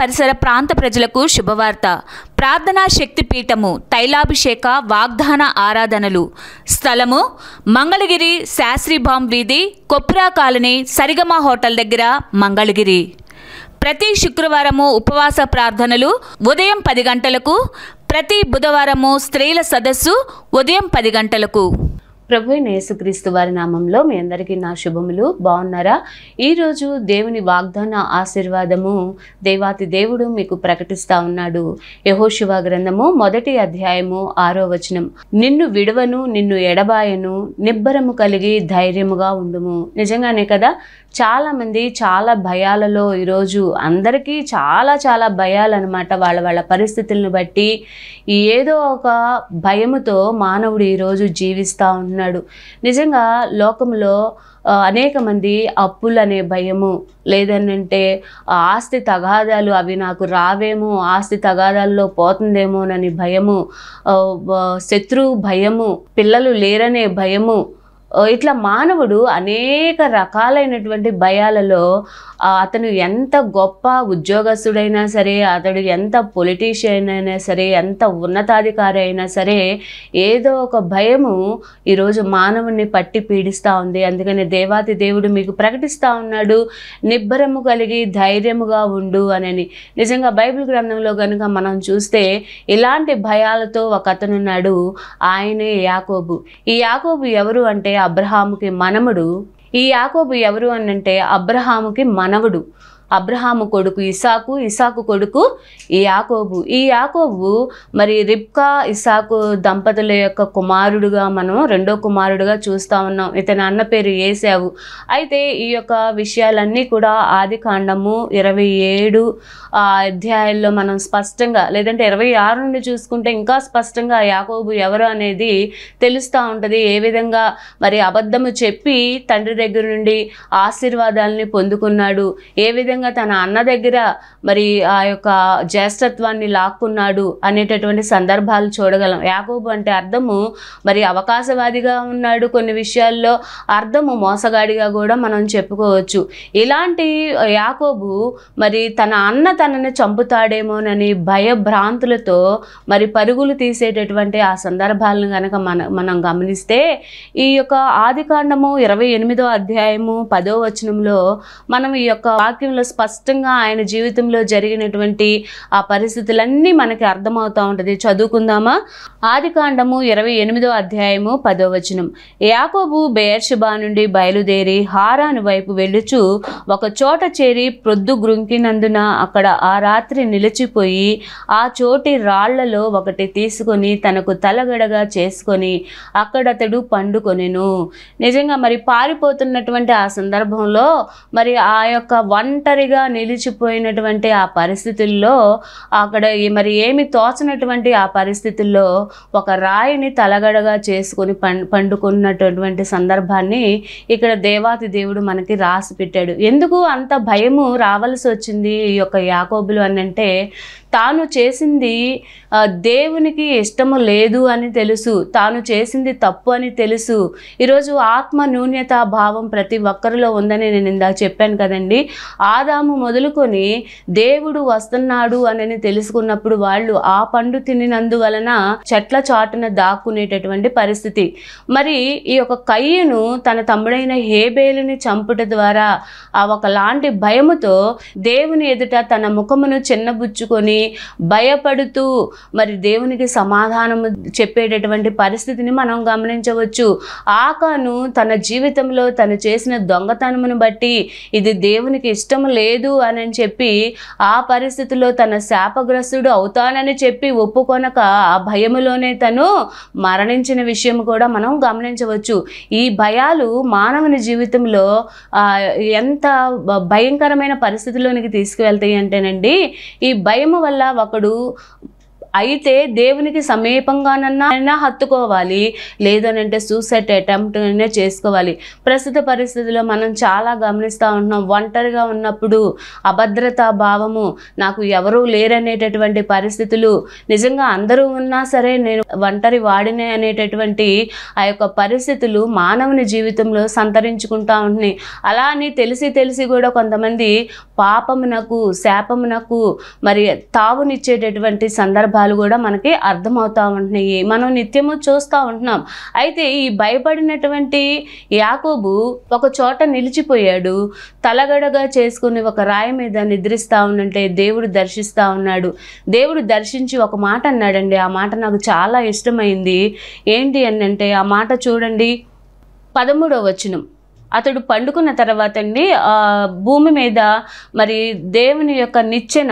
పరిసర ప్రాంత ప్రజలకు శుభవార్త ప్రార్థనా పీఠము తైలాభిషేక వాగ్దాన ఆరాధనలు స్థలము మంగళగిరి శాస్త్రీభామ్ వీధి కొప్పురా కాలనీ సరిగమ హోటల్ దగ్గర మంగళగిరి ప్రతి శుక్రవారము ఉపవాస ప్రార్థనలు ఉదయం పది గంటలకు ప్రతి బుధవారము స్త్రీల సదస్సు ఉదయం పది గంటలకు ప్రభు నేసుక్రీస్తు వారి నామంలో మీ అందరికీ నా శుభములు బాగున్నారా ఈరోజు దేవుని వాగ్దాన ఆశీర్వాదము దేవాతి దేవుడు మీకు ప్రకటిస్తా ఉన్నాడు యహోశివ గ్రంథము మొదటి అధ్యాయము ఆరో వచనం నిన్ను విడవను నిన్ను ఎడబాయను నిబ్బరము కలిగి ధైర్యముగా ఉండుము నిజంగానే కదా చాలామంది చాలా భయాలలో ఈరోజు అందరికీ చాలా చాలా భయాలన్నమాట వాళ్ళ వాళ్ళ పరిస్థితులను బట్టి ఏదో ఒక భయముతో మానవుడు ఈరోజు జీవిస్తూ ఉన్నాడు నిజంగా లోకంలో అనేక మంది అప్పులనే భయము లేదనంటే ఆస్తి తగాదాలు అవి నాకు రావేమో ఆస్తి తగాదాల్లో పోతుందేమోనని భయము శత్రువు భయము పిల్లలు లేరనే భయము ఇట్లా మానవుడు అనేక రకాలైనటువంటి భయాలలో అతను ఎంత గొప్ప ఉద్యోగస్తుడైనా సరే అతడు ఎంత పొలిటీషియన్ అయినా సరే ఎంత ఉన్నతాధికారి అయినా సరే ఏదో ఒక భయము ఈరోజు మానవుణ్ణి పట్టి పీడిస్తూ ఉంది అందుకని దేవాతి దేవుడు మీకు ప్రకటిస్తూ ఉన్నాడు నిబ్బరము కలిగి ధైర్యముగా ఉండు అనని నిజంగా బైబిల్ గ్రంథంలో కనుక మనం చూస్తే ఇలాంటి భయాలతో ఒక అతనున్నాడు ఆయనే యాకోబు ఈ యాకోబు ఎవరు అంటే అబ్రహాముకి మనముడు ఈ యాకోబు ఎవరు అనంటే అబ్రహాముకి మనవుడు అబ్రహాము కొడుకు ఇసాకు ఇసాకు కొడుకు ఈ యాకోబు ఈ యాకోబు మరి రిబ్కా ఇసాకు దంపతుల యొక్క కుమారుడుగా మనం రెండో కుమారుడుగా చూస్తూ ఉన్నాం ఇతని అన్న పేరు ఏసావు అయితే ఈ యొక్క విషయాలన్నీ కూడా ఆది కాండము ఇరవై ఏడు అధ్యాయాల్లో మనం స్పష్టంగా లేదంటే ఇరవై ఆరు నుండి చూసుకుంటే ఇంకా స్పష్టంగా యాకోబు ఎవరు అనేది తెలుస్తూ ఉంటుంది ఏ విధంగా మరి అబద్ధము చెప్పి తండ్రి దగ్గర నుండి ఆశీర్వాదాలని పొందుకున్నాడు ఏ విధంగా విధంగా తన అన్న దగ్గర మరి ఆ యొక్క జ్యేష్ఠత్వాన్ని లాక్కున్నాడు అనేటటువంటి సందర్భాలు చూడగలం యాకోబు అంటే అర్థము మరి అవకాశవాదిగా ఉన్నాడు కొన్ని విషయాల్లో అర్థము మోసగాడిగా కూడా మనం చెప్పుకోవచ్చు ఇలాంటి యాకోబు మరి తన అన్న తనని చంపుతాడేమోనని భయభ్రాంతులతో మరి పరుగులు తీసేటటువంటి ఆ సందర్భాలను కనుక మన మనం గమనిస్తే ఈ యొక్క ఆదికాండము ఇరవై ఎనిమిదో అధ్యాయము పదో వచనంలో మనం ఈ యొక్క వాక్యంలో స్పష్టంగా ఆయన జీవితంలో జరిగినటువంటి ఆ పరిస్థితులన్నీ మనకి అర్థమవుతూ ఉంటుంది చదువుకుందామా ఆది కాండము ఇరవై ఎనిమిదో అధ్యాయము పదో వచనం యాకోబు బేర్షిబా నుండి బయలుదేరి హారాను వైపు వెళ్ళుచు ఒక చోట చేరి ప్రొద్దు గ్రుంకినందున అక్కడ ఆ రాత్రి నిలిచిపోయి ఆ చోటి రాళ్లలో ఒకటి తీసుకొని తనకు తలగడగా చేసుకొని అక్కడతడు పండుకొనెను నిజంగా మరి పారిపోతున్నటువంటి ఆ సందర్భంలో మరి ఆ యొక్క వంట ఒంటరిగా నిలిచిపోయినటువంటి ఆ పరిస్థితుల్లో అక్కడ మరి ఏమి తోచినటువంటి ఆ పరిస్థితుల్లో ఒక రాయిని తలగడగా చేసుకుని పండుకున్నటువంటి సందర్భాన్ని ఇక్కడ దేవాతి దేవుడు మనకి రాసి పెట్టాడు ఎందుకు అంత భయము రావాల్సి వచ్చింది ఈ యొక్క యాకోబులు అని అంటే తాను చేసింది దేవునికి ఇష్టము లేదు అని తెలుసు తాను చేసింది తప్పు అని తెలుసు ఈరోజు ఆత్మ న్యూన్యత భావం ప్రతి ఒక్కరిలో ఉందని నేను ఇందాక చెప్పాను కదండి ఆదాము మొదలుకొని దేవుడు వస్తున్నాడు అని తెలుసుకున్నప్పుడు వాళ్ళు ఆ పండు తిన్నందువలన చెట్ల చాటున దాక్కునేటటువంటి పరిస్థితి మరి ఈ యొక్క కయ్యను తన తమ్ముడైన హేబేలుని చంపుట ద్వారా ఆ ఒకలాంటి భయముతో దేవుని ఎదుట తన ముఖమును చిన్నబుచ్చుకొని భయపడుతూ మరి దేవునికి సమాధానం చెప్పేటటువంటి పరిస్థితిని మనం గమనించవచ్చు ఆకాను తన జీవితంలో తను చేసిన దొంగతనమును బట్టి ఇది దేవునికి ఇష్టం లేదు అని చెప్పి ఆ పరిస్థితిలో తన శాపగ్రస్తుడు అవుతానని చెప్పి ఒప్పుకొనక ఆ భయములోనే తను మరణించిన విషయం కూడా మనం గమనించవచ్చు ఈ భయాలు మానవుని జీవితంలో ఎంత భయంకరమైన పరిస్థితిలోనికి తీసుకువెళ్తాయి అంటేనండి ఈ భయము వల్ల ఒకడు అయితే దేవునికి సమీపంగానన్నా అయినా హత్తుకోవాలి లేదనంటే సూసైడ్ అటెంప్ట్ అయినా చేసుకోవాలి ప్రస్తుత పరిస్థితుల్లో మనం చాలా గమనిస్తూ ఉంటున్నాం ఒంటరిగా ఉన్నప్పుడు అభద్రతా భావము నాకు ఎవరూ లేరనేటటువంటి పరిస్థితులు నిజంగా అందరూ ఉన్నా సరే నేను ఒంటరి వాడినే అనేటటువంటి ఆ యొక్క పరిస్థితులు మానవుని జీవితంలో సంతరించుకుంటా ఉంటున్నాయి అలా అని తెలిసి తెలిసి కూడా కొంతమంది పాపమునకు శాపమునకు మరి తావునిచ్చేటటువంటి సందర్భాలు విషయాలు కూడా మనకి అర్థమవుతూ ఉంటున్నాయి మనం నిత్యము చూస్తూ ఉంటున్నాం అయితే ఈ భయపడినటువంటి యాకోబు ఒక చోట నిలిచిపోయాడు తలగడగా చేసుకుని ఒక రాయి మీద నిద్రిస్తూ ఉన్నట్టే దేవుడు దర్శిస్తూ ఉన్నాడు దేవుడు దర్శించి ఒక మాట అన్నాడండి ఆ మాట నాకు చాలా ఇష్టమైంది ఏంటి అంటే ఆ మాట చూడండి పదమూడవ వచనం అతడు పండుకున్న తర్వాత అండి భూమి మీద మరి దేవుని యొక్క నిచ్చెన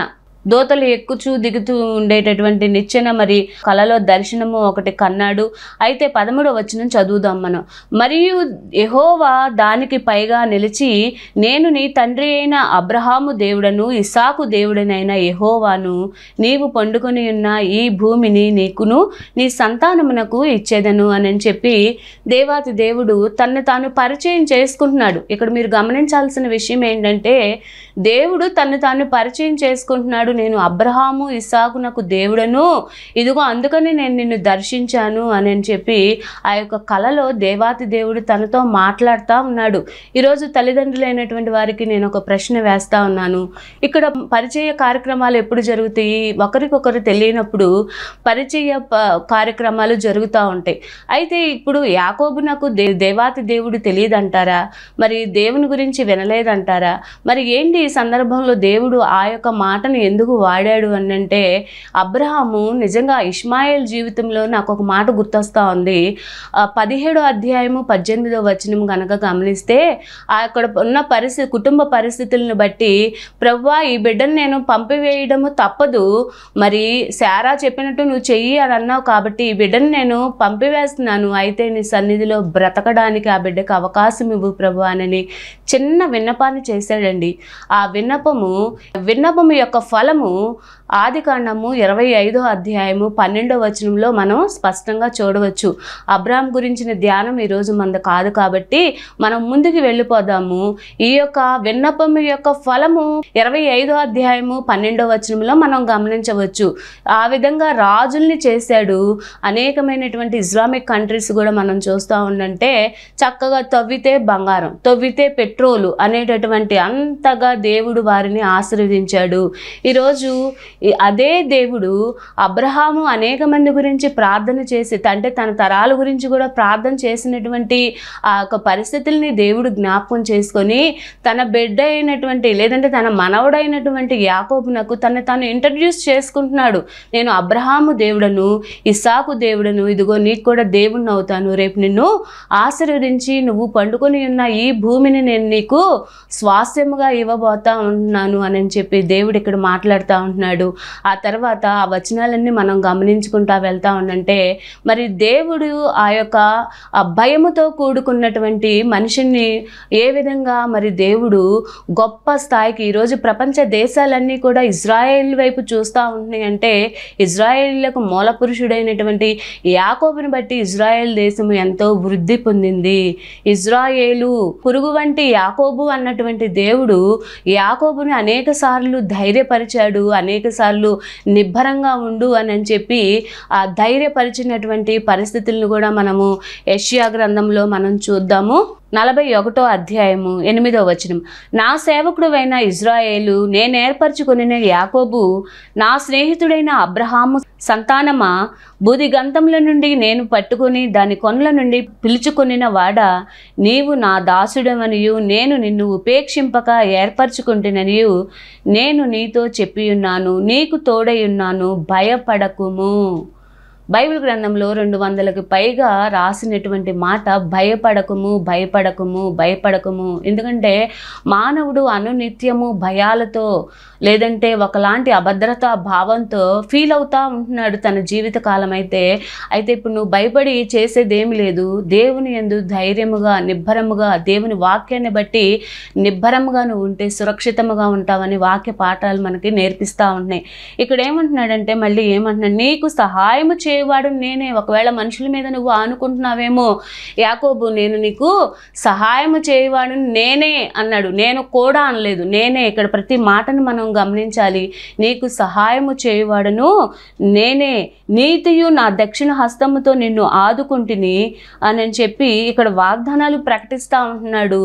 దోతలు ఎక్కుచూ దిగుతూ ఉండేటటువంటి నిచ్చెన మరి కళలో దర్శనము ఒకటి కన్నాడు అయితే పదమూడో వచ్చిన చదువుదాం మనం మరియు యహోవా దానికి పైగా నిలిచి నేను నీ తండ్రి అయిన అబ్రహాము దేవుడను ఇసాకు దేవుడనైన యహోవాను నీవు పండుకొని ఉన్న ఈ భూమిని నీకును నీ సంతానమునకు ఇచ్చేదను అని చెప్పి దేవాతి దేవుడు తను తాను పరిచయం చేసుకుంటున్నాడు ఇక్కడ మీరు గమనించాల్సిన విషయం ఏంటంటే దేవుడు తను తాను పరిచయం చేసుకుంటున్నాడు నేను అబ్రహాము ఇసాకు నాకు దేవుడను ఇదిగో అందుకని నేను నిన్ను దర్శించాను అని అని చెప్పి ఆ యొక్క కళలో దేవాతి దేవుడు తనతో మాట్లాడుతూ ఉన్నాడు ఈరోజు తల్లిదండ్రులైనటువంటి వారికి నేను ఒక ప్రశ్న వేస్తా ఉన్నాను ఇక్కడ పరిచయ కార్యక్రమాలు ఎప్పుడు జరుగుతాయి ఒకరికొకరు తెలియనప్పుడు పరిచయ కార్యక్రమాలు జరుగుతూ ఉంటాయి అయితే ఇప్పుడు యాకోబు నాకు దే దేవాతి దేవుడు తెలియదంటారా మరి దేవుని గురించి వినలేదంటారా మరి ఏంటి ఈ సందర్భంలో దేవుడు ఆ యొక్క మాటను ఎందుకు ఎందుకు వాడాడు అంటే అబ్రహాము నిజంగా ఇస్మాయిల్ జీవితంలో నాకు ఒక మాట గుర్తొస్తూ ఉంది పదిహేడో అధ్యాయము పద్దెనిమిదో వచనం కనుక గమనిస్తే అక్కడ ఉన్న పరిస్థితి కుటుంబ పరిస్థితులను బట్టి ప్రవ్వా ఈ బిడ్డను నేను పంపివేయడము తప్పదు మరి శారా చెప్పినట్టు నువ్వు చెయ్యి అని అన్నావు కాబట్టి ఈ బిడ్డను నేను పంపివేస్తున్నాను అయితే నీ సన్నిధిలో బ్రతకడానికి ఆ బిడ్డకు అవకాశం ఇవ్వు ప్రభు అని చిన్న విన్నపాన్ని చేశాడండి ఆ విన్నపము విన్నపము యొక్క ఫలం ఆది ఆదికాండము ఇరవై ఐదో అధ్యాయము పన్నెండో వచనంలో మనం స్పష్టంగా చూడవచ్చు అబ్రామ్ గురించిన ధ్యానం ఈరోజు మనది కాదు కాబట్టి మనం ముందుకు వెళ్ళిపోదాము ఈ యొక్క విన్నపం యొక్క ఫలము ఇరవై ఐదో అధ్యాయము పన్నెండో వచనంలో మనం గమనించవచ్చు ఆ విధంగా రాజుల్ని చేశాడు అనేకమైనటువంటి ఇస్లామిక్ కంట్రీస్ కూడా మనం చూస్తూ ఉండంటే చక్కగా తవ్వితే బంగారం తవ్వితే పెట్రోలు అనేటటువంటి అంతగా దేవుడు వారిని ఆశీర్వదించాడు ఈరోజు ఈరోజు అదే దేవుడు అబ్రహాము అనేక మంది గురించి ప్రార్థన చేసి అంటే తన తరాల గురించి కూడా ప్రార్థన చేసినటువంటి ఆ యొక్క పరిస్థితుల్ని దేవుడు జ్ఞాపకం చేసుకొని తన బిడ్డ అయినటువంటి లేదంటే తన మనవడైనటువంటి యాకోబునకు తను తను ఇంట్రడ్యూస్ చేసుకుంటున్నాడు నేను అబ్రహాము దేవుడను ఇసాకు దేవుడను ఇదిగో నీకు కూడా దేవుణ్ణి అవుతాను రేపు నిన్ను ఆశీర్వదించి నువ్వు పండుకొని ఉన్న ఈ భూమిని నేను నీకు స్వాస్థ్యముగా ఇవ్వబోతా ఉంటున్నాను అని చెప్పి దేవుడు ఇక్కడ మాట్లాడు మాట్లాడుతూ ఉంటున్నాడు ఆ తర్వాత ఆ వచనాలన్నీ మనం గమనించుకుంటా వెళ్తా ఉండంటే మరి దేవుడు ఆ యొక్క భయముతో కూడుకున్నటువంటి మనిషిని ఏ విధంగా మరి దేవుడు గొప్ప స్థాయికి ఈరోజు ప్రపంచ దేశాలన్నీ కూడా ఇజ్రాయేల్ వైపు చూస్తూ ఉంటున్నాయి అంటే ఇజ్రాయేళ్లకు మూల పురుషుడైనటువంటి యాకోబుని బట్టి ఇజ్రాయేల్ దేశం ఎంతో వృద్ధి పొందింది ఇజ్రాయేలు పురుగు వంటి యాకోబు అన్నటువంటి దేవుడు యాకోబుని అనేక సార్లు ధైర్యపరిచి వచ్చాడు అనేక సార్లు నిబ్బరంగా ఉండు అని చెప్పి ఆ ధైర్యపరిచినటువంటి పరిస్థితులను కూడా మనము యష్యా గ్రంథంలో మనం చూద్దాము నలభై ఒకటో అధ్యాయము ఎనిమిదో వచనం నా అయిన ఇజ్రాయేలు నేను ఏర్పరచుకున్న యాకోబు నా స్నేహితుడైన అబ్రహాము సంతానమా గంధంల నుండి నేను పట్టుకుని దాని కొనల నుండి పిలుచుకొనిన వాడ నీవు నా దాసుడమనియు నేను నిన్ను ఉపేక్షింపక ఏర్పరచుకుంటున్ననియు నేను నీతో చె చెప్పి ఉన్నాను నీకు తోడై ఉన్నాను భయపడకుము బైబిల్ గ్రంథంలో రెండు వందలకు పైగా రాసినటువంటి మాట భయపడకము భయపడకము భయపడకము ఎందుకంటే మానవుడు అనునిత్యము భయాలతో లేదంటే ఒకలాంటి అభద్రతా భావంతో ఫీల్ అవుతా ఉంటున్నాడు తన జీవిత కాలం అయితే అయితే ఇప్పుడు నువ్వు భయపడి చేసేదేమి లేదు దేవుని ఎందు ధైర్యముగా నిబ్బరముగా దేవుని వాక్యాన్ని బట్టి నిబ్బరముగా నువ్వు ఉంటే సురక్షితముగా ఉంటావని వాక్య పాఠాలు మనకి నేర్పిస్తూ ఉంటున్నాయి ఇక్కడ ఏమంటున్నాడంటే మళ్ళీ ఏమంటున్నాడు నీకు సహాయము చే చేయవాడు నేనే ఒకవేళ మనుషుల మీద నువ్వు ఆనుకుంటున్నావేమో యాకోబు నేను నీకు సహాయము చేయవాడు నేనే అన్నాడు నేను కూడా అనలేదు నేనే ఇక్కడ ప్రతి మాటను మనం గమనించాలి నీకు సహాయము చేయవాడును నేనే నీతియు నా దక్షిణ హస్తముతో నిన్ను ఆదుకుంటుని అని చెప్పి ఇక్కడ వాగ్దానాలు ప్రకటిస్తూ ఉంటున్నాడు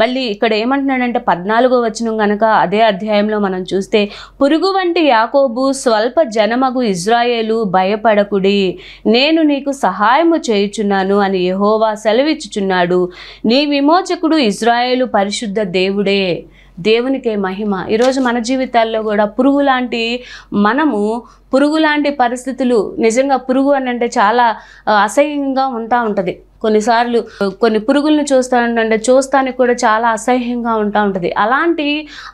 మళ్ళీ ఇక్కడ ఏమంటున్నాడంటే పద్నాలుగో వచనం కనుక అదే అధ్యాయంలో మనం చూస్తే పురుగు వంటి యాకోబు స్వల్ప జనమగు ఇజ్రాయేలు భయపడకుడి పోయి నేను నీకు సహాయము చేయుచున్నాను అని యహోవా సెలవిచ్చుచున్నాడు నీ విమోచకుడు ఇజ్రాయేలు పరిశుద్ధ దేవుడే దేవునికే మహిమ ఈరోజు మన జీవితాల్లో కూడా పురుగు లాంటి మనము పురుగు లాంటి పరిస్థితులు నిజంగా పురుగు అని అంటే చాలా అసహ్యంగా ఉంటా ఉంటుంది కొన్నిసార్లు కొన్ని పురుగులను చూస్తానంటే చూస్తానికి కూడా చాలా అసహ్యంగా ఉంటా ఉంటుంది అలాంటి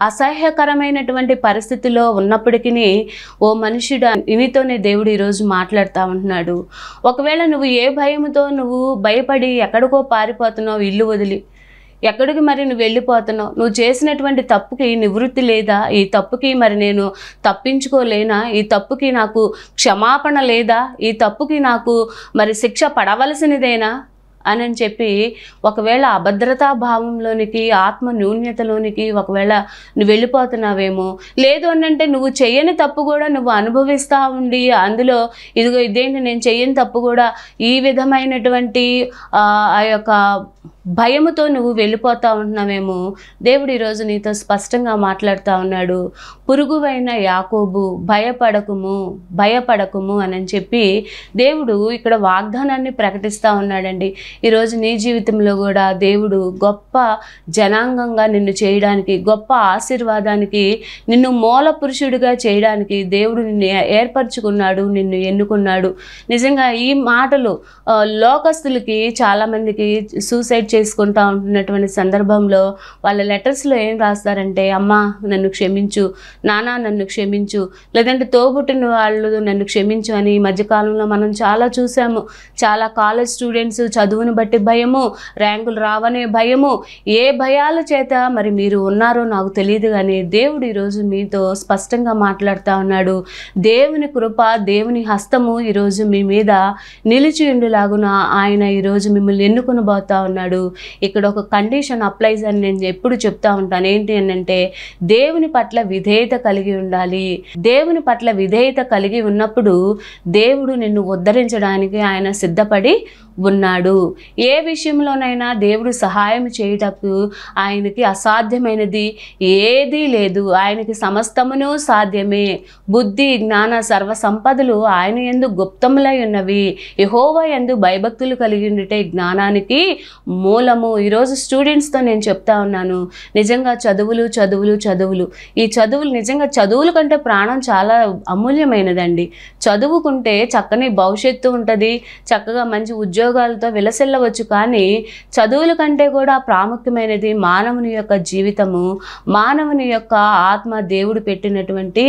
అసహ్యకరమైనటువంటి పరిస్థితిలో ఉన్నప్పటికీ ఓ మనుషుడు ఇనితోనే దేవుడు ఈరోజు మాట్లాడుతూ ఉంటున్నాడు ఒకవేళ నువ్వు ఏ భయంతో నువ్వు భయపడి ఎక్కడికో పారిపోతున్నావు ఇల్లు వదిలి ఎక్కడికి మరి నువ్వు వెళ్ళిపోతున్నావు నువ్వు చేసినటువంటి తప్పుకి నివృత్తి లేదా ఈ తప్పుకి మరి నేను తప్పించుకోలేనా ఈ తప్పుకి నాకు క్షమాపణ లేదా ఈ తప్పుకి నాకు మరి శిక్ష పడవలసినదేనా అని అని చెప్పి ఒకవేళ అభద్రతా భావంలోనికి ఆత్మ న్యూన్యతలోనికి ఒకవేళ నువ్వు వెళ్ళిపోతున్నావేమో లేదు అని అంటే నువ్వు చేయని తప్పు కూడా నువ్వు అనుభవిస్తూ ఉండి అందులో ఇదిగో ఇదేంటి నేను చేయని తప్పు కూడా ఈ విధమైనటువంటి ఆ యొక్క భయముతో నువ్వు వెళ్ళిపోతా ఉంటున్నావేమో దేవుడు ఈరోజు నీతో స్పష్టంగా మాట్లాడుతూ ఉన్నాడు పురుగువైన యాకోబు భయపడకుము భయపడకుము అని చెప్పి దేవుడు ఇక్కడ వాగ్దానాన్ని ప్రకటిస్తూ ఉన్నాడండి ఈరోజు నీ జీవితంలో కూడా దేవుడు గొప్ప జనాంగంగా నిన్ను చేయడానికి గొప్ప ఆశీర్వాదానికి నిన్ను మూల పురుషుడిగా చేయడానికి దేవుడు నిన్ను ఏర్పరచుకున్నాడు నిన్ను ఎన్నుకున్నాడు నిజంగా ఈ మాటలు లోకస్తులకి చాలామందికి సూసైడ్ చే చేసుకుంటా ఉంటున్నటువంటి సందర్భంలో వాళ్ళ లెటర్స్లో ఏం రాస్తారంటే అమ్మ నన్ను క్షమించు నానా నన్ను క్షమించు లేదంటే తోబుట్టిన వాళ్ళు నన్ను క్షమించు అని ఈ మధ్యకాలంలో మనం చాలా చూసాము చాలా కాలేజ్ స్టూడెంట్స్ చదువును బట్టి భయము ర్యాంకులు రావనే భయము ఏ భయాల చేత మరి మీరు ఉన్నారో నాకు తెలియదు కానీ దేవుడు ఈరోజు మీతో స్పష్టంగా మాట్లాడుతూ ఉన్నాడు దేవుని కృప దేవుని హస్తము ఈరోజు మీ మీద నిలిచి ఉండేలాగున ఆయన ఈరోజు మిమ్మల్ని పోతా ఉన్నాడు ఇక్కడ ఒక కండిషన్ అప్లైస్ అని నేను ఎప్పుడు చెప్తా ఉంటాను ఏంటి అంటే దేవుని పట్ల విధేయత కలిగి ఉండాలి దేవుని పట్ల విధేయత కలిగి ఉన్నప్పుడు దేవుడు నిన్ను ఉద్ధరించడానికి ఆయన సిద్ధపడి ఉన్నాడు ఏ విషయంలోనైనా దేవుడు సహాయం చేయటకు ఆయనకి అసాధ్యమైనది ఏదీ లేదు ఆయనకి సమస్తమును సాధ్యమే బుద్ధి జ్ఞాన సర్వ సంపదలు ఆయన ఎందు గుప్తములై ఉన్నవి యహోవ ఎందు భయభక్తులు కలిగి జ్ఞానానికి జ్ఞానానికి మూలము ఈరోజు స్టూడెంట్స్తో నేను చెప్తా ఉన్నాను నిజంగా చదువులు చదువులు చదువులు ఈ చదువులు నిజంగా చదువుల కంటే ప్రాణం చాలా అమూల్యమైనదండి చదువుకుంటే చక్కని భవిష్యత్తు ఉంటుంది చక్కగా మంచి ఉద్యోగాలతో విలసిల్లవచ్చు కానీ చదువుల కంటే కూడా ప్రాముఖ్యమైనది మానవుని యొక్క జీవితము మానవుని యొక్క ఆత్మ దేవుడు పెట్టినటువంటి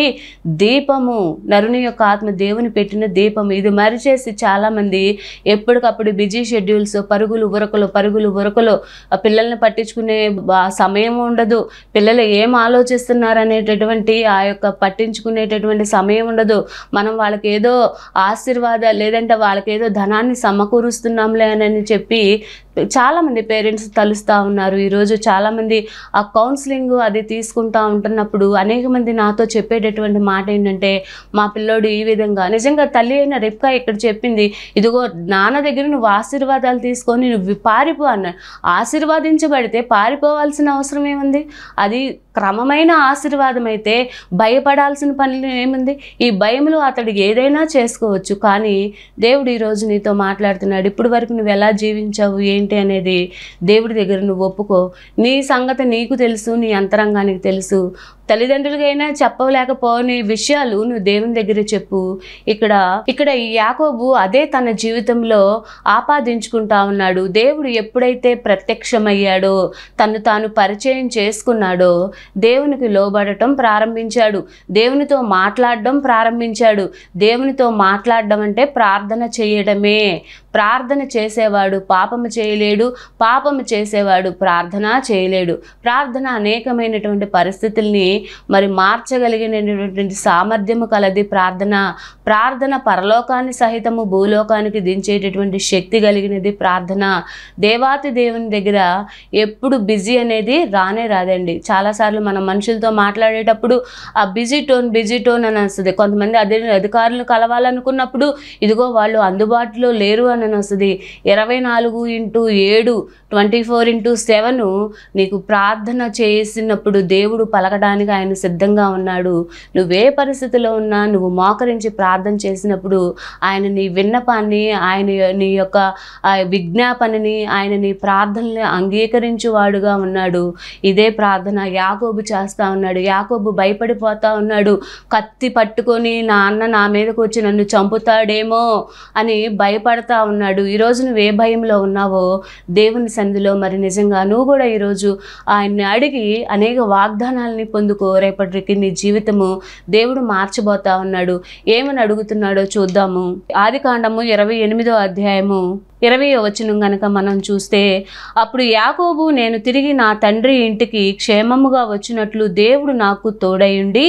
దీపము నరుని యొక్క ఆత్మ దేవుని పెట్టిన దీపము ఇది మరిచేసి చాలామంది ఎప్పటికప్పుడు బిజీ షెడ్యూల్స్ పరుగులు ఉరకలు పరుగులు బురకలో ఆ పిల్లల్ని పట్టించుకునే సమయం ఉండదు పిల్లలు ఏం ఆలోచిస్తున్నారు అనేటటువంటి ఆ యొక్క పట్టించుకునేటటువంటి సమయం ఉండదు మనం వాళ్ళకి ఏదో ఆశీర్వాద లేదంటే వాళ్ళకి ఏదో ధనాన్ని సమకూరుస్తున్నాంలే అని చెప్పి చాలామంది పేరెంట్స్ తలుస్తూ ఉన్నారు ఈరోజు చాలామంది ఆ కౌన్సిలింగ్ అది తీసుకుంటూ ఉంటున్నప్పుడు అనేక మంది నాతో చెప్పేటటువంటి మాట ఏంటంటే మా పిల్లోడు ఈ విధంగా నిజంగా తల్లి అయిన రెప్కా ఇక్కడ చెప్పింది ఇదిగో నాన్న దగ్గర నువ్వు ఆశీర్వాదాలు తీసుకొని నువ్వు పారిపో అన్నాడు ఆశీర్వాదించబడితే పారిపోవాల్సిన అవసరం ఏముంది అది క్రమమైన ఆశీర్వాదం అయితే భయపడాల్సిన పనులు ఏముంది ఈ భయంలో అతడికి ఏదైనా చేసుకోవచ్చు కానీ దేవుడు ఈరోజు నీతో మాట్లాడుతున్నాడు ఇప్పటి వరకు నువ్వు ఎలా జీవించావు ఏం ఏంటి అనేది దేవుడి దగ్గర నువ్వు ఒప్పుకో నీ సంగతి నీకు తెలుసు నీ అంతరంగానికి తెలుసు తల్లిదండ్రులకైనా చెప్పలేకపోని విషయాలు నువ్వు దేవుని దగ్గర చెప్పు ఇక్కడ ఇక్కడ యాకోబు అదే తన జీవితంలో ఆపాదించుకుంటా ఉన్నాడు దేవుడు ఎప్పుడైతే ప్రత్యక్షమయ్యాడో తను తాను పరిచయం చేసుకున్నాడో దేవునికి లోబడటం ప్రారంభించాడు దేవునితో మాట్లాడడం ప్రారంభించాడు దేవునితో మాట్లాడడం అంటే ప్రార్థన చేయడమే ప్రార్థన చేసేవాడు పాపము చేయలేడు పాపము చేసేవాడు ప్రార్థన చేయలేడు ప్రార్థన అనేకమైనటువంటి పరిస్థితుల్ని మరి మార్చగలిగినటువంటి సామర్థ్యము కలది ప్రార్థన ప్రార్థన పరలోకాన్ని సహితము భూలోకానికి దించేటటువంటి శక్తి కలిగినది ప్రార్థన దేవాతి దేవుని దగ్గర ఎప్పుడు బిజీ అనేది రానే రాదండి చాలాసార్లు మనం మనుషులతో మాట్లాడేటప్పుడు ఆ బిజీ టోన్ బిజీ టోన్ అని వస్తుంది కొంతమంది అదే అధికారులు కలవాలనుకున్నప్పుడు ఇదిగో వాళ్ళు అందుబాటులో లేరు అని వస్తుంది ఇరవై నాలుగు ఇంటూ ఏడు ట్వంటీ ఫోర్ ఇంటూ సెవెన్ నీకు ప్రార్థన చేసినప్పుడు దేవుడు పలకడానికి చేయడానికి ఆయన సిద్ధంగా ఉన్నాడు నువ్వే పరిస్థితిలో ఉన్నా నువ్వు మోకరించి ప్రార్థన చేసినప్పుడు ఆయన నీ విన్నపాన్ని ఆయన నీ యొక్క విజ్ఞాపనని ఆయన నీ ప్రార్థనని అంగీకరించేవాడుగా ఉన్నాడు ఇదే ప్రార్థన యాకోబు చేస్తూ ఉన్నాడు యాకోబు భయపడిపోతూ ఉన్నాడు కత్తి పట్టుకొని నా అన్న నా మీదకు వచ్చి నన్ను చంపుతాడేమో అని భయపడతా ఉన్నాడు ఈరోజు నువ్వు ఏ భయంలో ఉన్నావో దేవుని సంధిలో మరి నిజంగా నువ్వు కూడా ఈరోజు ఆయన్ని అడిగి అనేక వాగ్దానాలని పొందు ముందుకు రేపటికి నీ జీవితము దేవుడు మార్చబోతా ఉన్నాడు ఏమని అడుగుతున్నాడో చూద్దాము ఆది కాండము ఇరవై ఎనిమిదో అధ్యాయము ఇరవై వచనం గనక మనం చూస్తే అప్పుడు యాకోబు నేను తిరిగి నా తండ్రి ఇంటికి క్షేమముగా వచ్చినట్లు దేవుడు నాకు తోడయుండి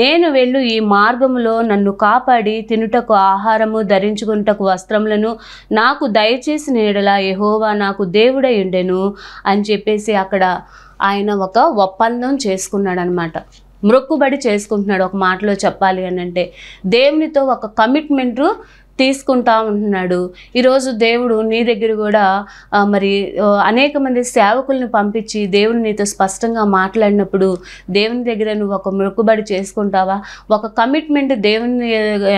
నేను వెళ్ళు ఈ మార్గములో నన్ను కాపాడి తినుటకు ఆహారము ధరించుకుంటకు వస్త్రములను నాకు దయచేసి నీడలా ఎహోవా నాకు ఉండెను అని చెప్పేసి అక్కడ ఆయన ఒక ఒప్పందం చేసుకున్నాడు అనమాట మ్రొక్కుబడి చేసుకుంటున్నాడు ఒక మాటలో చెప్పాలి అని అంటే దేవునితో ఒక కమిట్మెంటు తీసుకుంటా ఉంటున్నాడు ఈరోజు దేవుడు నీ దగ్గర కూడా మరి అనేక మంది సేవకుల్ని పంపించి దేవుడు నీతో స్పష్టంగా మాట్లాడినప్పుడు దేవుని దగ్గర నువ్వు ఒక మొక్కుబడి చేసుకుంటావా ఒక కమిట్మెంట్ దేవుని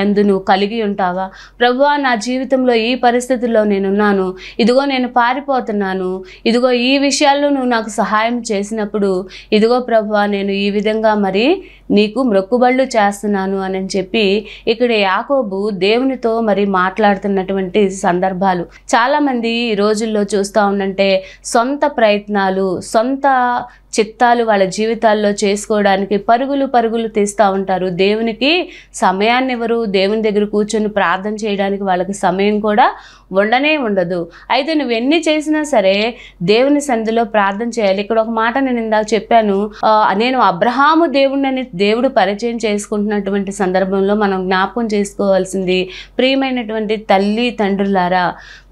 ఎందు నువ్వు కలిగి ఉంటావా ప్రభువా నా జీవితంలో ఈ పరిస్థితుల్లో నేనున్నాను ఇదిగో నేను పారిపోతున్నాను ఇదిగో ఈ విషయాల్లో నువ్వు నాకు సహాయం చేసినప్పుడు ఇదిగో ప్రభు నేను ఈ విధంగా మరి నీకు మొక్కుబళ్ళు చేస్తున్నాను అని చెప్పి ఇక్కడ యాకోబు దేవునితో మరి మాట్లాడుతున్నటువంటి సందర్భాలు చాలామంది ఈ రోజుల్లో చూస్తూ ఉండంటే సొంత ప్రయత్నాలు సొంత చిత్తాలు వాళ్ళ జీవితాల్లో చేసుకోవడానికి పరుగులు పరుగులు తీస్తూ ఉంటారు దేవునికి సమయాన్ని ఎవరు దేవుని దగ్గర కూర్చొని ప్రార్థన చేయడానికి వాళ్ళకి సమయం కూడా ఉండనే ఉండదు అయితే నువ్వు ఎన్ని చేసినా సరే దేవుని సన్నిధిలో ప్రార్థన చేయాలి ఇక్కడ ఒక మాట నేను ఇందాక చెప్పాను నేను అబ్రహాము దేవుడిని దేవుడు పరిచయం చేసుకుంటున్నటువంటి సందర్భంలో మనం జ్ఞాపకం చేసుకోవాల్సింది ప్రియమైనటువంటి తల్లి తండ్రులారా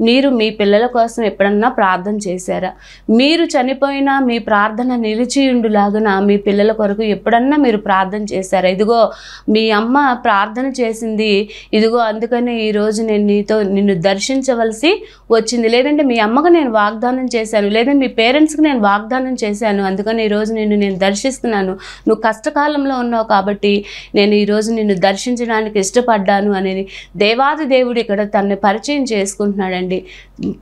మీరు మీ పిల్లల కోసం ఎప్పుడన్నా ప్రార్థన చేశారా మీరు చనిపోయినా మీ ప్రార్థన నిలిచియుండులాగన మీ పిల్లల కొరకు ఎప్పుడన్నా మీరు ప్రార్థన చేశారా ఇదిగో మీ అమ్మ ప్రార్థన చేసింది ఇదిగో అందుకనే ఈరోజు నేను నీతో నిన్ను దర్శించవలసి వచ్చింది లేదంటే మీ అమ్మకు నేను వాగ్దానం చేశాను లేదంటే మీ పేరెంట్స్కి నేను వాగ్దానం చేశాను అందుకని ఈరోజు నిన్ను నేను దర్శిస్తున్నాను నువ్వు కష్టకాలంలో ఉన్నావు కాబట్టి నేను ఈరోజు నిన్ను దర్శించడానికి ఇష్టపడ్డాను అనేది దేవాది దేవుడు ఇక్కడ తనని పరిచయం చేసుకుంటున్నాడండి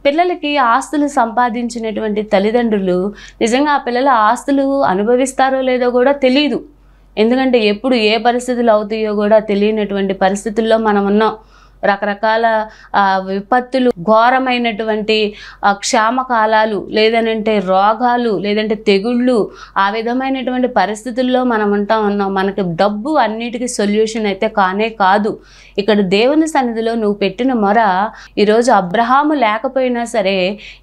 పిల్లలకి ఆస్తులు సంపాదించినటువంటి తల్లిదండ్రులు నిజంగా ఆ పిల్లల ఆస్తులు అనుభవిస్తారో లేదో కూడా తెలియదు ఎందుకంటే ఎప్పుడు ఏ పరిస్థితులు అవుతాయో కూడా తెలియనటువంటి పరిస్థితుల్లో మనం ఉన్నాం రకరకాల విపత్తులు ఘోరమైనటువంటి క్షామకాలాలు లేదనంటే రోగాలు లేదంటే తెగుళ్ళు ఆ విధమైనటువంటి పరిస్థితుల్లో మనం ఉంటా ఉన్నాం మనకి డబ్బు అన్నిటికీ సొల్యూషన్ అయితే కానే కాదు ఇక్కడ దేవుని సన్నిధిలో నువ్వు పెట్టిన మొర ఈరోజు అబ్రహాము లేకపోయినా సరే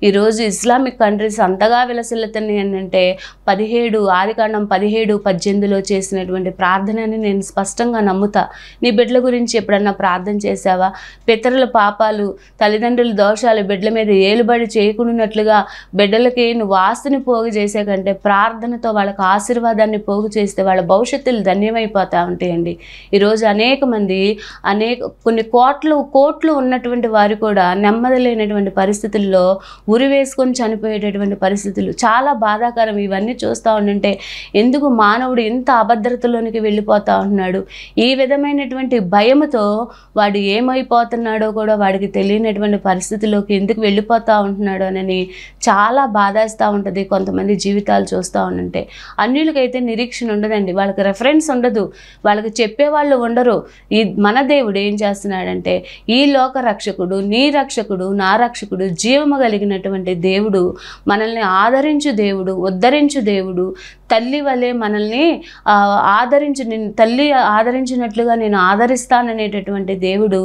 ఈరోజు ఇస్లామిక్ కంట్రీస్ అంతగా విలసిల్లుతున్నాయి ఏంటంటే పదిహేడు కాండం పదిహేడు పద్దెనిమిదిలో చేసినటువంటి ప్రార్థనని నేను స్పష్టంగా నమ్ముతా నీ బిడ్డల గురించి ఎప్పుడన్నా ప్రార్థన చేసావా పితరుల పాపాలు తల్లిదండ్రుల దోషాలు బిడ్డల మీద ఏలుబడి చేయకుండానట్లుగా బిడ్డలకి నువ్వు ఆస్తిని పోగు చేసే కంటే ప్రార్థనతో వాళ్ళకి ఆశీర్వాదాన్ని పోగు చేస్తే వాళ్ళ భవిష్యత్తులు ధన్యమైపోతూ ఉంటాయండి ఈరోజు అనేక మంది అనేక కొన్ని కోట్లు కోట్లు ఉన్నటువంటి వారు కూడా నెమ్మది లేనటువంటి పరిస్థితుల్లో ఉరి వేసుకొని చనిపోయేటటువంటి పరిస్థితులు చాలా బాధాకరం ఇవన్నీ చూస్తూ ఉండంటే ఎందుకు మానవుడు ఇంత అభద్రతలోనికి వెళ్ళిపోతూ ఉంటున్నాడు ఈ విధమైనటువంటి భయముతో వాడు ఏమై ఏమైపోతున్నాడో కూడా వాడికి తెలియనటువంటి పరిస్థితిలోకి ఎందుకు వెళ్ళిపోతూ ఉంటున్నాడు అని చాలా బాధేస్తూ ఉంటుంది కొంతమంది జీవితాలు చూస్తూ ఉంటే అన్యులకైతే నిరీక్షణ ఉండదండి వాళ్ళకి రెఫరెన్స్ ఉండదు వాళ్ళకి చెప్పేవాళ్ళు ఉండరు ఈ మన దేవుడు ఏం చేస్తున్నాడంటే ఈ లోక రక్షకుడు నీ రక్షకుడు నా రక్షకుడు జీవము కలిగినటువంటి దేవుడు మనల్ని ఆదరించు దేవుడు ఉద్ధరించు దేవుడు తల్లి వలె మనల్ని ఆదరించు నేను తల్లి ఆదరించినట్లుగా నేను ఆదరిస్తాననేటటువంటి దేవుడు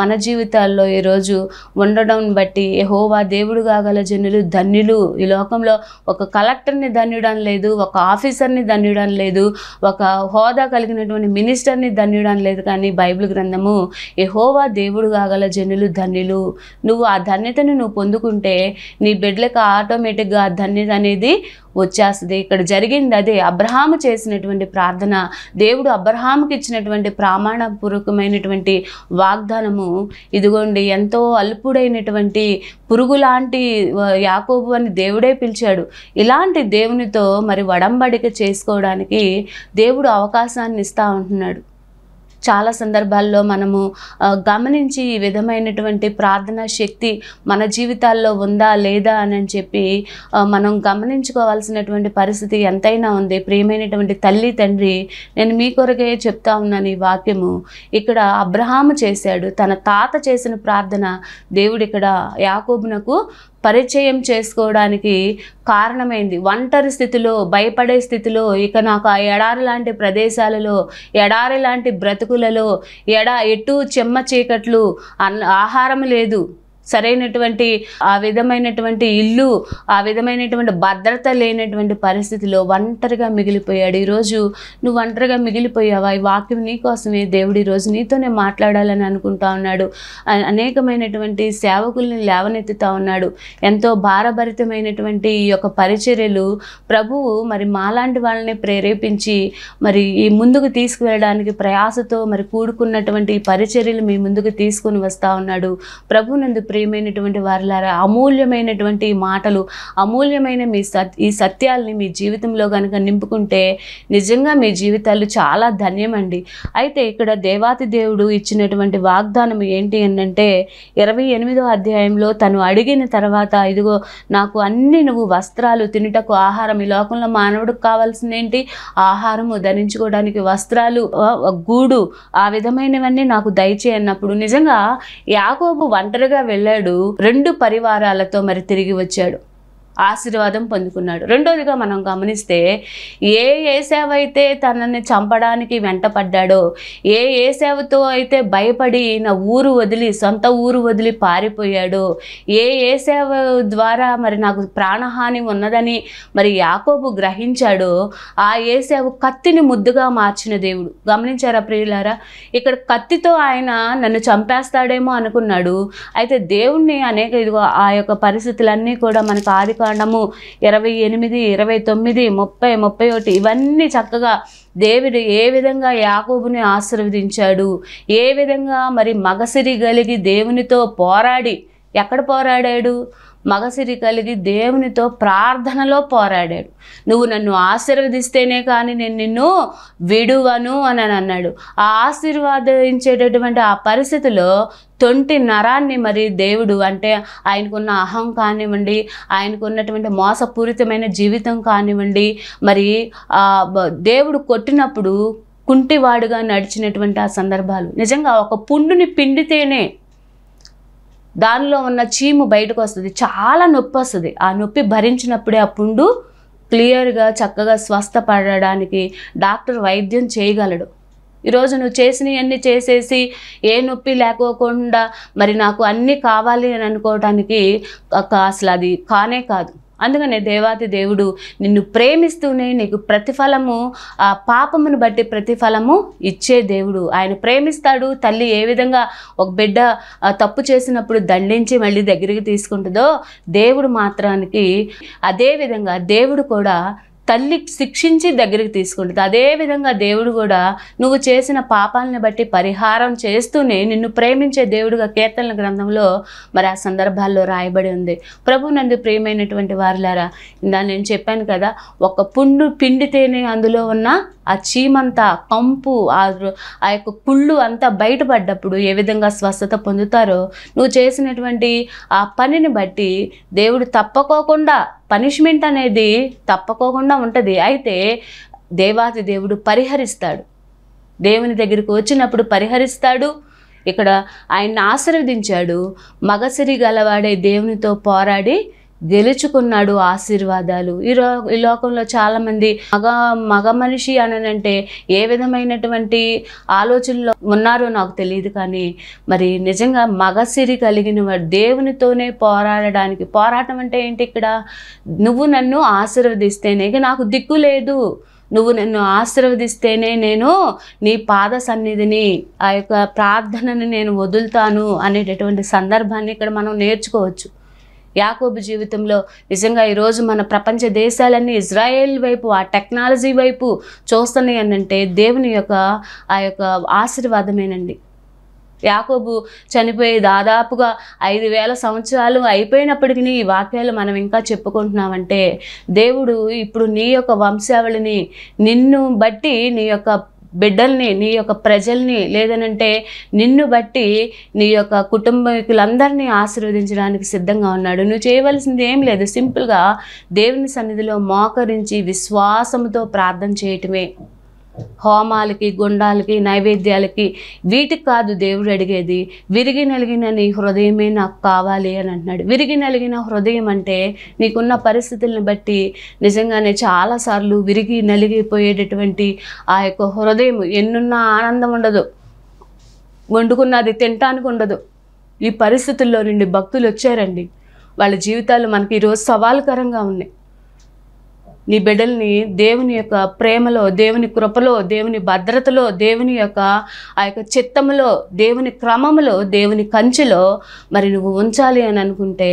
మన జీవితాల్లో ఈరోజు ఉండడం బట్టి ఎహోవా దేవుడు కాగల జనులు ధన్యులు ఈ లోకంలో ఒక కలెక్టర్ని ధన్యుడం లేదు ఒక ఆఫీసర్ని ధన్యుడం లేదు ఒక హోదా కలిగినటువంటి మినిస్టర్ని ధన్యుడం లేదు కానీ బైబిల్ గ్రంథము ఎహోవా దేవుడు కాగల జనులు ధన్యులు నువ్వు ఆ ధన్యతను నువ్వు పొందుకుంటే నీ బిడ్డలకు ఆటోమేటిక్గా ఆ ధన్యత అనేది వచ్చేస్తుంది ఇక్కడ జరిగింది అదే అబ్రహాము చేసినటువంటి ప్రార్థన దేవుడు అబ్రహాముకి ఇచ్చినటువంటి ప్రామాణపూర్వకమైనటువంటి వాగ్దానము ఇదిగోండి ఎంతో అల్పుడైనటువంటి పురుగు లాంటి యాకోబు అని దేవుడే పిలిచాడు ఇలాంటి దేవునితో మరి వడంబడిక చేసుకోవడానికి దేవుడు అవకాశాన్ని ఇస్తూ ఉంటున్నాడు చాలా సందర్భాల్లో మనము గమనించి ఈ విధమైనటువంటి ప్రార్థనా శక్తి మన జీవితాల్లో ఉందా లేదా అని చెప్పి మనం గమనించుకోవాల్సినటువంటి పరిస్థితి ఎంతైనా ఉంది ప్రియమైనటువంటి తల్లి తండ్రి నేను మీ కొరకే చెప్తా ఉన్నాను ఈ వాక్యము ఇక్కడ అబ్రహాము చేశాడు తన తాత చేసిన ప్రార్థన దేవుడు ఇక్కడ యాకోబునకు పరిచయం చేసుకోవడానికి కారణమైంది ఒంటరి స్థితిలో భయపడే స్థితిలో ఇక నాకు ఆ ఎడారి లాంటి ప్రదేశాలలో ఎడారి లాంటి బ్రతుకులలో ఎడ ఎటు చెమ్మ చీకట్లు ఆహారం లేదు సరైనటువంటి ఆ విధమైనటువంటి ఇల్లు ఆ విధమైనటువంటి భద్రత లేనటువంటి పరిస్థితిలో ఒంటరిగా మిగిలిపోయాడు ఈరోజు నువ్వు ఒంటరిగా మిగిలిపోయావా ఈ వాక్యం నీకోసమే దేవుడు ఈరోజు నీతోనే మాట్లాడాలని అనుకుంటా ఉన్నాడు అనేకమైనటువంటి సేవకుల్ని లేవనెత్తుతా ఉన్నాడు ఎంతో భారభరితమైనటువంటి ఈ యొక్క పరిచర్యలు ప్రభువు మరి మాలాంటి వాళ్ళని ప్రేరేపించి మరి ఈ ముందుకు తీసుకువెళ్ళడానికి ప్రయాసతో మరి కూడుకున్నటువంటి ఈ పరిచర్యలు మీ ముందుకు తీసుకుని వస్తా ఉన్నాడు ప్రభునందు ప్రే ప్రియమైనటువంటి వారిలారా అమూల్యమైనటువంటి మాటలు అమూల్యమైన మీ సత్ ఈ సత్యాల్ని మీ జీవితంలో కనుక నింపుకుంటే నిజంగా మీ జీవితాలు చాలా ధన్యమండి అయితే ఇక్కడ దేవాతి దేవుడు ఇచ్చినటువంటి వాగ్దానం ఏంటి అంటే ఇరవై ఎనిమిదో అధ్యాయంలో తను అడిగిన తర్వాత ఇదిగో నాకు అన్ని నువ్వు వస్త్రాలు తినుటకు ఆహారం ఈ లోకంలో మానవుడికి కావాల్సింది ఏంటి ఆహారము ధరించుకోవడానికి వస్త్రాలు గూడు ఆ విధమైనవన్నీ నాకు దయచేయన్నప్పుడు నిజంగా యాకోబు ఒంటరిగా వెళ్ళాడు వెళ్ళాడు రెండు పరివారాలతో మరి తిరిగి వచ్చాడు ఆశీర్వాదం పొందుకున్నాడు రెండోదిగా మనం గమనిస్తే ఏ ఏసేవైతే తనని చంపడానికి వెంట పడ్డాడో ఏ ఏసేవతో అయితే భయపడి నా ఊరు వదిలి సొంత ఊరు వదిలి పారిపోయాడో ఏ ఏసేవ ద్వారా మరి నాకు ప్రాణహాని ఉన్నదని మరి యాకోబు గ్రహించాడో ఆ ఏసేవ కత్తిని ముద్దుగా మార్చిన దేవుడు గమనించారా ప్రియులారా ఇక్కడ కత్తితో ఆయన నన్ను చంపేస్తాడేమో అనుకున్నాడు అయితే దేవుణ్ణి అనేక ఇదిగో ఆ యొక్క పరిస్థితులన్నీ కూడా మనకు ఆది కాండము ఇరవై ఎనిమిది ఇరవై తొమ్మిది ముప్పై ముప్పై ఒకటి ఇవన్నీ చక్కగా దేవుడు ఏ విధంగా యాకోబుని ఆశీర్వదించాడు ఏ విధంగా మరి మగసిరి కలిగి దేవునితో పోరాడి ఎక్కడ పోరాడాడు మగసిరి కలిగి దేవునితో ప్రార్థనలో పోరాడాడు నువ్వు నన్ను ఆశీర్వదిస్తేనే కానీ నేను నిన్ను విడువను అని అన్నాడు ఆ ఆశీర్వాదించేటటువంటి ఆ పరిస్థితిలో తొంటి నరాన్ని మరి దేవుడు అంటే ఆయనకున్న అహం కానివ్వండి ఆయనకున్నటువంటి మోసపూరితమైన జీవితం కానివ్వండి మరి దేవుడు కొట్టినప్పుడు కుంటివాడుగా నడిచినటువంటి ఆ సందర్భాలు నిజంగా ఒక పుండుని పిండితేనే దానిలో ఉన్న చీము బయటకు వస్తుంది చాలా నొప్పి వస్తుంది ఆ నొప్పి భరించినప్పుడే ఆ పుండు క్లియర్గా చక్కగా స్వస్థపడడానికి డాక్టర్ వైద్యం చేయగలడు ఈరోజు నువ్వు చేసినవన్నీ చేసేసి ఏ నొప్పి లేకోకుండా మరి నాకు అన్నీ కావాలి అని అనుకోవటానికి అసలు అది కానే కాదు అందుకనే దేవాతి దేవుడు నిన్ను ప్రేమిస్తూనే నీకు ప్రతిఫలము ఆ పాపమును బట్టి ప్రతిఫలము ఇచ్చే దేవుడు ఆయన ప్రేమిస్తాడు తల్లి ఏ విధంగా ఒక బిడ్డ తప్పు చేసినప్పుడు దండించి మళ్ళీ దగ్గరికి తీసుకుంటుందో దేవుడు మాత్రానికి అదేవిధంగా దేవుడు కూడా తల్లి శిక్షించి దగ్గరికి తీసుకుంటుంది అదేవిధంగా దేవుడు కూడా నువ్వు చేసిన పాపాలను బట్టి పరిహారం చేస్తూనే నిన్ను ప్రేమించే దేవుడుగా కీర్తనల గ్రంథంలో మరి ఆ సందర్భాల్లో రాయబడి ఉంది ప్రభు నందు ప్రియమైనటువంటి వారులారా ఇందా నేను చెప్పాను కదా ఒక పుండు పిండితేనే అందులో ఉన్న ఆ చీమంతా కంపు ఆ ఆ యొక్క కుళ్ళు అంతా బయటపడ్డప్పుడు ఏ విధంగా స్వస్థత పొందుతారో నువ్వు చేసినటువంటి ఆ పనిని బట్టి దేవుడు తప్పకోకుండా పనిష్మెంట్ అనేది తప్పకోకుండా ఉంటుంది అయితే దేవాతి దేవుడు పరిహరిస్తాడు దేవుని దగ్గరికి వచ్చినప్పుడు పరిహరిస్తాడు ఇక్కడ ఆయన్ని ఆశీర్వదించాడు మగసిరి గలవాడే దేవునితో పోరాడి గెలుచుకున్నాడు ఆశీర్వాదాలు ఈ ఈ లోకంలో చాలామంది మగ మగ మనిషి అనంటే ఏ విధమైనటువంటి ఆలోచనలో ఉన్నారో నాకు తెలియదు కానీ మరి నిజంగా మగసిరి కలిగిన దేవునితోనే పోరాడడానికి పోరాటం అంటే ఏంటి ఇక్కడ నువ్వు నన్ను ఆశీర్వదిస్తేనే నాకు దిక్కు లేదు నువ్వు నన్ను ఆశీర్వదిస్తేనే నేను నీ పాద సన్నిధిని ఆ యొక్క ప్రార్థనని నేను వదులుతాను అనేటటువంటి సందర్భాన్ని ఇక్కడ మనం నేర్చుకోవచ్చు యాకోబు జీవితంలో నిజంగా ఈరోజు మన ప్రపంచ దేశాలన్నీ ఇజ్రాయేల్ వైపు ఆ టెక్నాలజీ వైపు చూస్తున్నాయి అంటే దేవుని యొక్క ఆ యొక్క ఆశీర్వాదమేనండి యాకోబు చనిపోయి దాదాపుగా ఐదు వేల సంవత్సరాలు అయిపోయినప్పటికీ ఈ వాక్యాలు మనం ఇంకా చెప్పుకుంటున్నామంటే దేవుడు ఇప్పుడు నీ యొక్క వంశావళిని నిన్ను బట్టి నీ యొక్క బిడ్డల్ని నీ యొక్క ప్రజల్ని లేదనంటే నిన్ను బట్టి నీ యొక్క కుటుంబీకులందరినీ ఆశీర్వదించడానికి సిద్ధంగా ఉన్నాడు నువ్వు చేయవలసింది ఏం లేదు సింపుల్గా దేవుని సన్నిధిలో మోకరించి విశ్వాసంతో ప్రార్థన చేయటమే హోమాలకి గుండాలకి నైవేద్యాలకి వీటికి కాదు దేవుడు అడిగేది విరిగి నలిగిన నీ హృదయమే నాకు కావాలి అని అంటున్నాడు విరిగి నలిగిన హృదయం అంటే నీకున్న పరిస్థితులను బట్టి నిజంగానే చాలాసార్లు విరిగి నలిగిపోయేటటువంటి ఆ యొక్క హృదయం ఎన్నున్నా ఆనందం ఉండదు వండుకున్నది తినటానికి ఉండదు ఈ పరిస్థితుల్లో నుండి భక్తులు వచ్చారండి వాళ్ళ జీవితాలు మనకి ఈరోజు సవాలుకరంగా ఉన్నాయి నీ బిడ్డల్ని దేవుని యొక్క ప్రేమలో దేవుని కృపలో దేవుని భద్రతలో దేవుని యొక్క ఆ యొక్క చిత్తంలో దేవుని క్రమంలో దేవుని కంచెలో మరి నువ్వు ఉంచాలి అని అనుకుంటే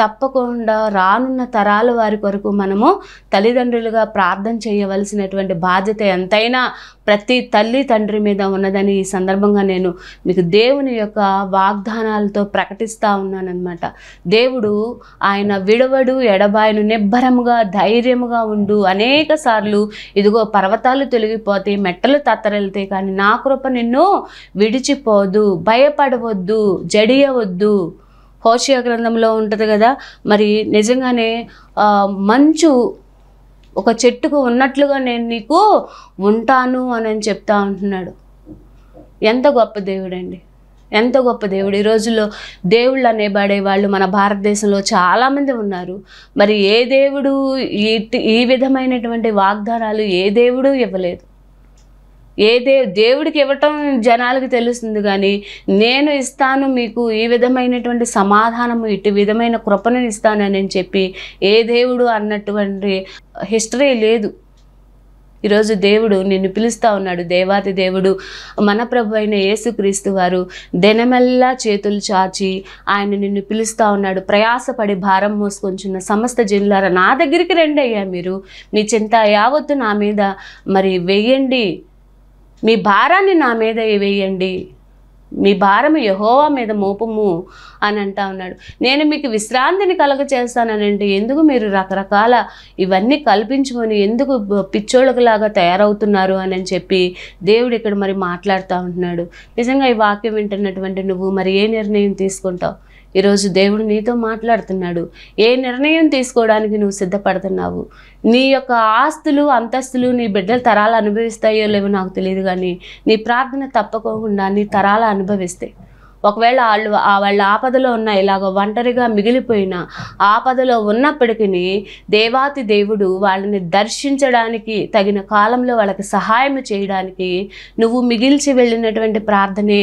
తప్పకుండా రానున్న తరాల వారి కొరకు మనము తల్లిదండ్రులుగా ప్రార్థన చేయవలసినటువంటి బాధ్యత ఎంతైనా ప్రతి తల్లి తండ్రి మీద ఉన్నదని ఈ సందర్భంగా నేను మీకు దేవుని యొక్క వాగ్దానాలతో ప్రకటిస్తూ ఉన్నానన్నమాట దేవుడు ఆయన విడవడు ఎడబాయను నిబ్బరముగా ధైర్యముగా ఉండు అనేక సార్లు ఇదిగో పర్వతాలు తొలగిపోతే మెట్టలు తత్తరెళ్తే కానీ నా కృప నిన్ను విడిచిపోదు భయపడవద్దు జడియవద్దు హోషియా గ్రంథంలో ఉంటుంది కదా మరి నిజంగానే మంచు ఒక చెట్టుకు ఉన్నట్లుగా నేను నీకు ఉంటాను అని చెప్తా ఉంటున్నాడు ఎంత గొప్ప దేవుడండి ఎంత గొప్ప దేవుడు ఈ రోజుల్లో దేవుళ్ళు అనేబడే వాళ్ళు మన భారతదేశంలో చాలామంది ఉన్నారు మరి ఏ దేవుడు ఈ ఈ విధమైనటువంటి వాగ్దానాలు ఏ దేవుడు ఇవ్వలేదు ఏ దే దేవుడికి ఇవ్వటం జనాలకు తెలుస్తుంది కానీ నేను ఇస్తాను మీకు ఈ విధమైనటువంటి సమాధానము ఇటు విధమైన కృపను ఇస్తానని చెప్పి ఏ దేవుడు అన్నటువంటి హిస్టరీ లేదు ఈరోజు దేవుడు నిన్ను పిలుస్తూ ఉన్నాడు దేవాతి దేవుడు మన ప్రభు అయిన యేసుక్రీస్తు వారు దినమెల్లా చేతులు చాచి ఆయన నిన్ను పిలుస్తూ ఉన్నాడు ప్రయాసపడి భారం మోసుకొంచున్న సమస్త జిల్లారా నా దగ్గరికి రెండయ్యా మీరు మీ చింత యావత్తు నా మీద మరి వెయ్యండి మీ భారాన్ని నా మీద వేయండి మీ భారం యహోవా మీద మోపము అని అంటా ఉన్నాడు నేను మీకు విశ్రాంతిని కలుగ చేస్తానంటే ఎందుకు మీరు రకరకాల ఇవన్నీ కల్పించుకొని ఎందుకు పిచ్చోళ్ళకులాగా తయారవుతున్నారు అని చెప్పి దేవుడు ఇక్కడ మరి మాట్లాడుతూ ఉంటున్నాడు నిజంగా ఈ వాక్యం వింటున్నటువంటి నువ్వు మరి ఏ నిర్ణయం తీసుకుంటావు ఈరోజు దేవుడు నీతో మాట్లాడుతున్నాడు ఏ నిర్ణయం తీసుకోవడానికి నువ్వు సిద్ధపడుతున్నావు నీ యొక్క ఆస్తులు అంతస్తులు నీ బిడ్డల తరాలు అనుభవిస్తాయో లేవో నాకు తెలియదు కానీ నీ ప్రార్థన తప్పకోకుండా నీ తరాలు అనుభవిస్తాయి ఒకవేళ వాళ్ళు వాళ్ళ ఆపదలో ఉన్న ఇలాగ ఒంటరిగా మిగిలిపోయిన ఆపదలో ఉన్నప్పటికీ దేవాతి దేవుడు వాళ్ళని దర్శించడానికి తగిన కాలంలో వాళ్ళకి సహాయం చేయడానికి నువ్వు మిగిల్చి వెళ్ళినటువంటి ప్రార్థనే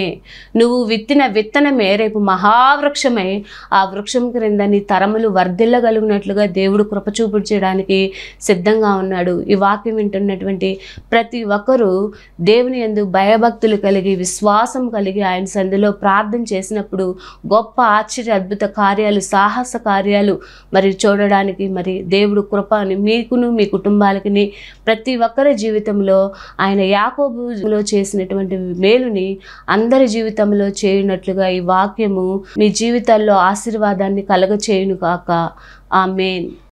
నువ్వు విత్తిన విత్తనమే రేపు మహావృక్షమై ఆ వృక్షం క్రింద నీ తరములు వర్ధిల్లగలిగినట్లుగా దేవుడు కృప చూపించడానికి సిద్ధంగా ఉన్నాడు ఈ వాక్యం వింటున్నటువంటి ప్రతి ఒక్కరూ దేవుని ఎందు భయభక్తులు కలిగి విశ్వాసం కలిగి ఆయన సందిలో ప్రార్థన ప్రార్థన చేసినప్పుడు గొప్ప ఆశ్చర్య అద్భుత కార్యాలు సాహస కార్యాలు మరి చూడడానికి మరి దేవుడు కృపని మీకును మీ కుటుంబాలకి ప్రతి ఒక్కరి జీవితంలో ఆయన యాకోబులో చేసినటువంటి మేలుని అందరి జీవితంలో చేయనట్లుగా ఈ వాక్యము మీ జీవితాల్లో ఆశీర్వాదాన్ని కలగచేయును కాక ఆ మెయిన్